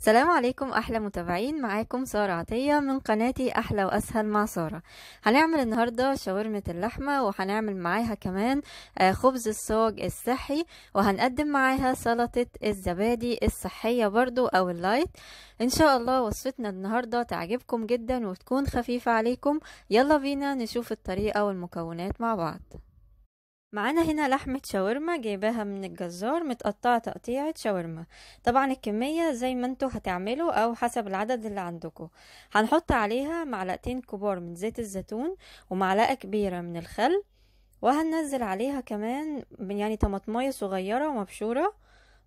السلام عليكم احلى متابعين معاكم ساره عطيه من قناتي احلى واسهل مع ساره هنعمل النهارده شاورمه اللحمه وهنعمل معاها كمان آه، خبز الصاج الصحي وهنقدم معاها سلطه الزبادي الصحيه برضو او اللايت ان شاء الله وصفتنا النهارده تعجبكم جدا وتكون خفيفه عليكم يلا بينا نشوف الطريقه والمكونات مع بعض معانا هنا لحمة شاورما جايباها من الجزار متقطعة تقطيعة شاورما طبعا الكمية زي ما انتوا هتعملوا او حسب العدد اللي عندكم هنحط عليها معلقتين كبار من زيت الزيتون ومعلقة كبيرة من الخل وهننزل عليها كمان يعني طماطماية صغيرة ومبشورة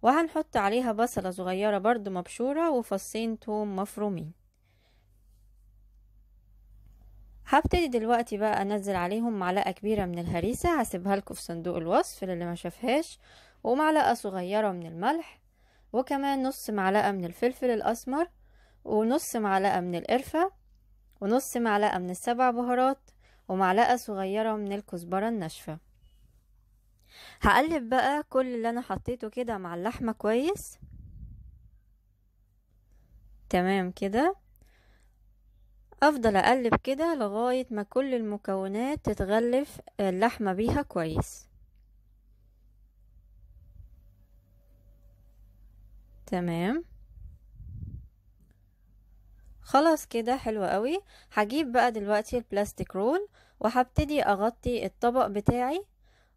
وهنحط عليها بصلة صغيرة برضو مبشورة وفصين توم مفرومين هبتدي دلوقتي بقى انزل عليهم معلقه كبيره من الهريسه هسيبها لكم في صندوق الوصف للي ما شافهاش ومعلقه صغيره من الملح وكمان نص معلقه من الفلفل الاسمر ونص معلقه من القرفه ونص معلقه من السبع بهارات ومعلقه صغيره من الكزبره الناشفه هقلب بقى كل اللي انا حطيته كده مع اللحمه كويس تمام كده افضل اقلب كده لغاية ما كل المكونات تتغلف آه، اللحمة بيها كويس تمام خلاص كده حلو قوي هجيب بقى دلوقتي البلاستيك رول وهبتدي اغطي الطبق بتاعي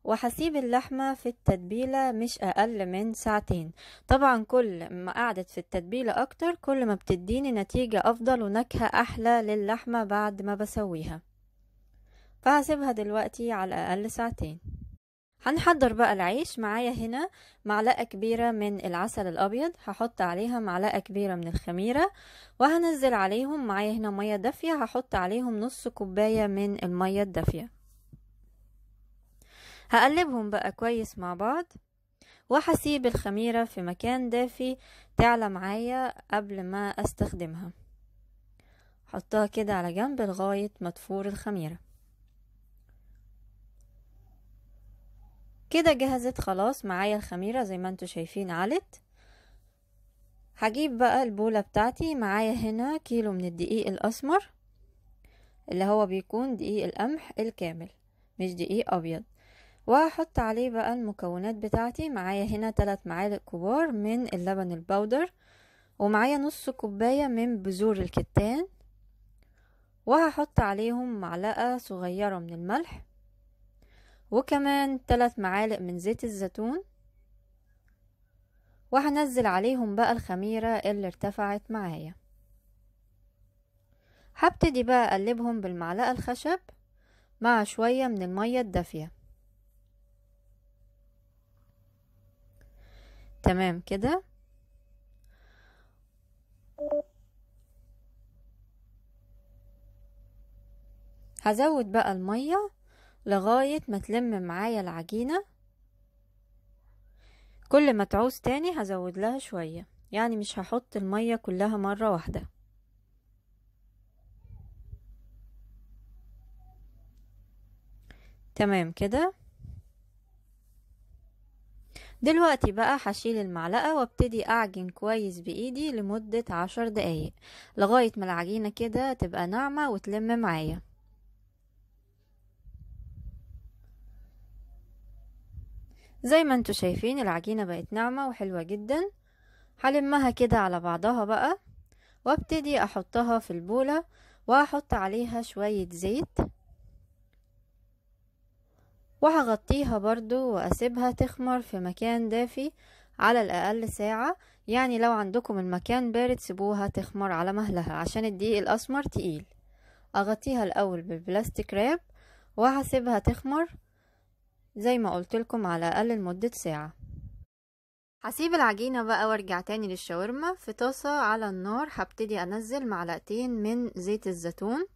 وهسيب اللحمة في التتبيلة مش أقل من ساعتين طبعا كل ما قعدت في التتبيلة أكتر كل ما بتديني نتيجة أفضل ونكهة أحلى للحمة بعد ما بسويها فهسيبها دلوقتي على الأقل ساعتين هنحضر بقى العيش معايا هنا معلقة كبيرة من العسل الأبيض هحط عليها معلقة كبيرة من الخميرة وهنزل عليهم معايا هنا مية دافية هحط عليهم نص كوباية من المية الدافية هقلبهم بقى كويس مع بعض وهسيب الخميرة في مكان دافي تعلى معايا قبل ما استخدمها حطها كده على جنب لغاية ما تفور الخميرة كده جهزت خلاص معايا الخميرة زي ما انتوا شايفين علت هجيب بقى البولة بتاعتي معايا هنا كيلو من الدقيق الأسمر اللي هو بيكون دقيق القمح الكامل مش دقيق أبيض وهحط عليه بقى المكونات بتاعتي معايا هنا ثلاث معالق كبار من اللبن البودر ومعايا نص كوباية من بذور الكتان وهحط عليهم معلقة صغيرة من الملح وكمان ثلاث معالق من زيت الزيتون وهنزل عليهم بقى الخميرة اللي ارتفعت معايا هبتدي بقى اقلبهم بالمعلقة الخشب مع شوية من المية الدافية تمام كده هزود بقى المية لغاية ما تلم معايا العجينة كل ما تعوز تاني هزود لها شوية يعني مش هحط المية كلها مرة واحدة تمام كده دلوقتي بقى هشيل المعلقة وابتدي اعجن كويس بايدي لمدة عشر دقايق لغاية ما العجينة كده تبقى ناعمة وتلم معايا زي ما انتوا شايفين العجينة بقت ناعمة وحلوة جدا هلمها كده على بعضها بقى وابتدي احطها في البولة وهحط عليها شوية زيت وهغطيها برضو واسيبها تخمر في مكان دافي على الاقل ساعة يعني لو عندكم المكان بارد سيبوها تخمر على مهلها عشان الدقيق الاسمر تقيل اغطيها الاول بالبلاستيك راب وهسيبها تخمر زي ما قلت لكم على الاقل لمدة ساعة هسيب العجينة بقى وارجع تاني للشاورما في طاسة على النار هبتدي انزل معلقتين من زيت الزيتون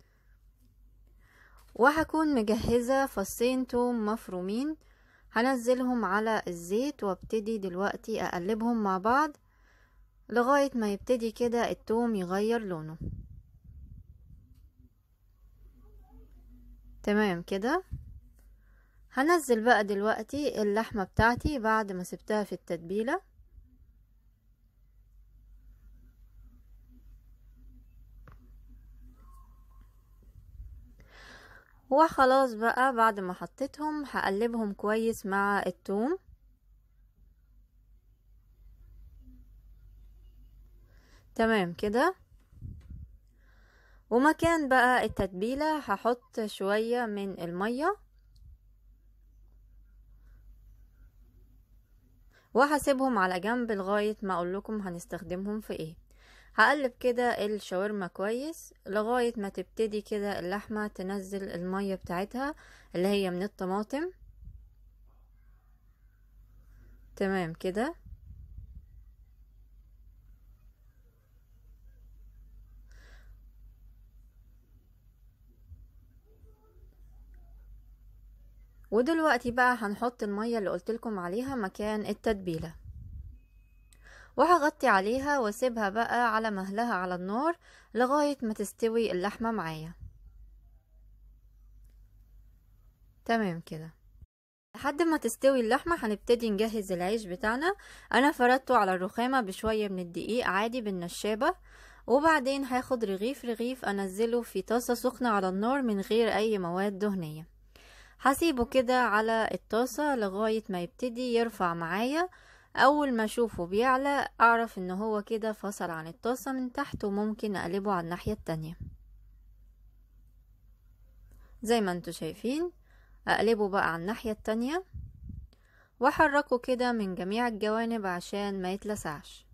وهكون مجهزة فصين توم مفرومين هنزلهم على الزيت وابتدي دلوقتي اقلبهم مع بعض لغاية ما يبتدي كده التوم يغير لونه تمام كده هنزل بقى دلوقتي اللحمة بتاعتي بعد ما سبتها في التتبيلة وخلاص بقى بعد ما حطيتهم هقلبهم كويس مع التوم تمام كده ومكان بقى التتبيلة هحط شوية من المية وهسيبهم على جنب لغاية ما اقولكم هنستخدمهم في ايه هقلب كده الشاورما كويس لغاية ما تبتدي كده اللحمة تنزل المية بتاعتها اللي هي من الطماطم تمام كده ودلوقتي بقى هنحط المية اللي قلتلكم عليها مكان التتبيلة وهغطي عليها واسيبها بقى على مهلها على النار لغاية ما تستوي اللحمة معايا تمام كده لحد ما تستوي اللحمة هنبتدي نجهز العيش بتاعنا انا فردته على الرخامة بشوية من الدقيق عادي بالنشابة وبعدين هاخد رغيف رغيف انزله في طاسة سخنة على النار من غير اي مواد دهنية هسيبه كده على الطاسة لغاية ما يبتدي يرفع معايا اول ما اشوفه بيعلى اعرف ان هو كده فصل عن الطاسة من تحت وممكن اقلبه على الناحية التانية زي ما انتوا شايفين اقلبه بقى على الناحية التانية واحركه كده من جميع الجوانب عشان ما يتلسعش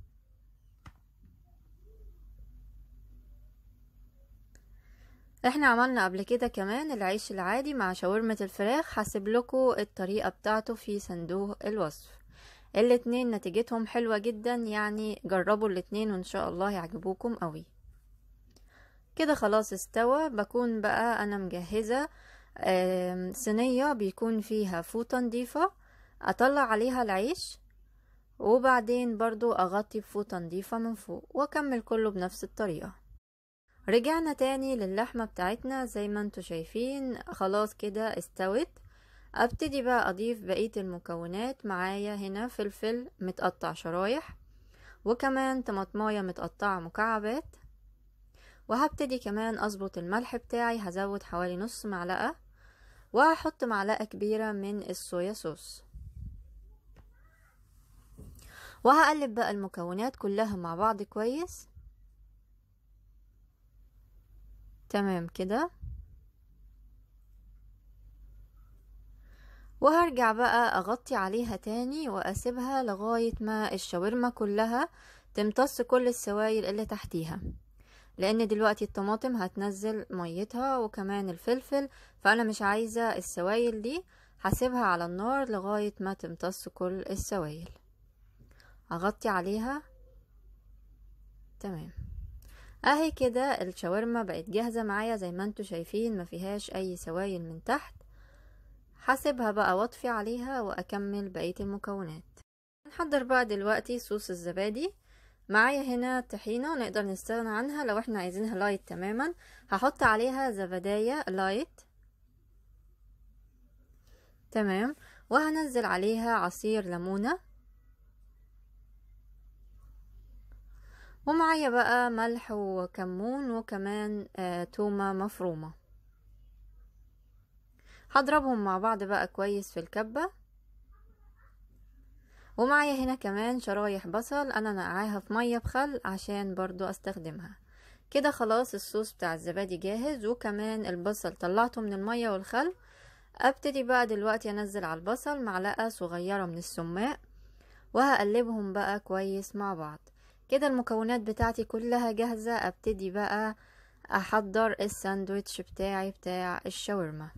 احنا عملنا قبل كده كمان العيش العادي مع شاورمة الفراخ هسيب لكم الطريقة بتاعته في صندوق الوصف الاتنين نتيجتهم حلوة جدا يعني جربوا الاتنين وان شاء الله يعجبوكم قوي كده خلاص استوى بكون بقى انا مجهزة صينية بيكون فيها فوطة نضيفة اطلع عليها العيش وبعدين برضو اغطي بفوطة نضيفة من فوق واكمل كله بنفس الطريقة رجعنا تاني للحمة بتاعتنا زي ما انتوا شايفين خلاص كده استوت ابتدي بقى اضيف بقية المكونات معايا هنا فلفل متقطع شرايح وكمان طماطمايه متقطعة مكعبات وهبتدي كمان اظبط الملح بتاعي هزود حوالي نص معلقة وهحط معلقة كبيرة من الصويا صوص وهقلب بقى المكونات كلها مع بعض كويس تمام كده وهرجع بقى اغطي عليها تاني واسيبها لغاية ما الشاورما كلها تمتص كل السوائل اللي تحتيها لان دلوقتي الطماطم هتنزل ميتها وكمان الفلفل فانا مش عايزة السوائل دي هسيبها على النار لغاية ما تمتص كل السوائل اغطي عليها تمام اهي كده الشاورما بقت جاهزة معايا زي ما انتوا شايفين ما فيهاش اي سوائل من تحت هسيبها بقى واطفي عليها واكمل بقية المكونات هنحضر بقى دلوقتي صوص الزبادي معايا هنا طحينة نقدر نستغنى عنها لو احنا عايزينها لايت تماما هحط عليها زبداية لايت تمام وهنزل عليها عصير ليمونة ومعايا بقى ملح وكمون وكمان آه تومة مفرومة هضربهم مع بعض بقى كويس في الكبة ومعايا هنا كمان شرايح بصل انا نقعاها في مية بخل عشان برضو استخدمها كده خلاص الصوص بتاع الزبادي جاهز وكمان البصل طلعته من المية والخل ابتدي بقى دلوقتي انزل على البصل معلقة صغيرة من السماق وهقلبهم بقى كويس مع بعض كده المكونات بتاعتي كلها جاهزة ابتدي بقى احضر الساندويتش بتاعي بتاع الشاورما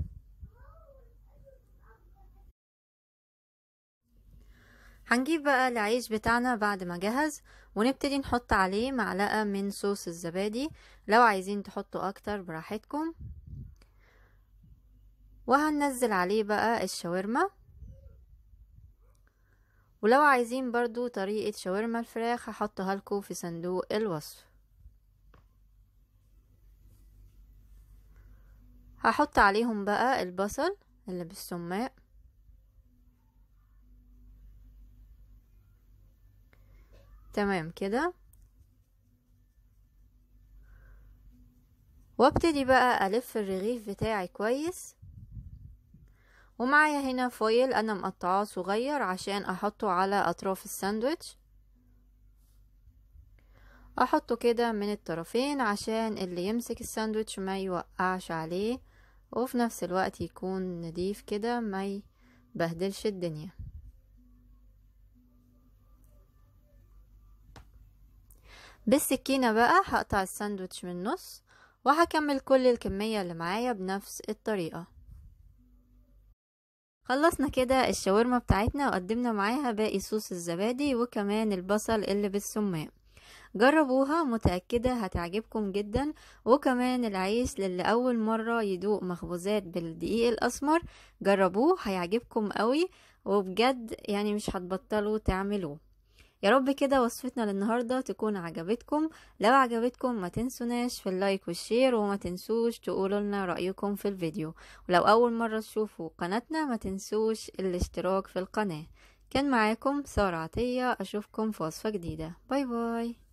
هنجيب بقى العيش بتاعنا بعد ما جهز ونبتدي نحط عليه معلقة من صوص الزبادي لو عايزين تحطوا اكتر براحتكم وهننزل عليه بقى الشاورما ولو عايزين برضو طريقة شاورما الفراخ هحطها لكم في صندوق الوصف هحط عليهم بقى البصل اللي بالسماق تمام كده وابتدي بقى الف الرغيف بتاعي كويس ومعايا هنا فويل انا مقطعاه صغير عشان احطه على اطراف الساندوتش احطه كده من الطرفين عشان اللي يمسك الساندوتش ما يوقعش عليه وفي نفس الوقت يكون نضيف كده ما يبهدلش الدنيا بالسكينة بقى هقطع الساندوتش من النص وهكمل كل الكمية اللي معايا بنفس الطريقة خلصنا كده الشاورما بتاعتنا وقدمنا معاها باقي صوص الزبادي وكمان البصل اللي بالسماق جربوها متأكدة هتعجبكم جدا وكمان العيش للي أول مرة يدوق مخبوزات بالدقيق الأسمر جربوه هيعجبكم قوي وبجد يعني مش هتبطلوا تعملوه يا رب كده وصفتنا للنهارده تكون عجبتكم لو عجبتكم ما تنسوناش في اللايك والشير وما تنسوش تقولوا لنا رايكم في الفيديو ولو اول مره تشوفوا قناتنا ما تنسوش الاشتراك في القناه كان معاكم سارة عطية أشوفكم في وصفة جديدة باي باي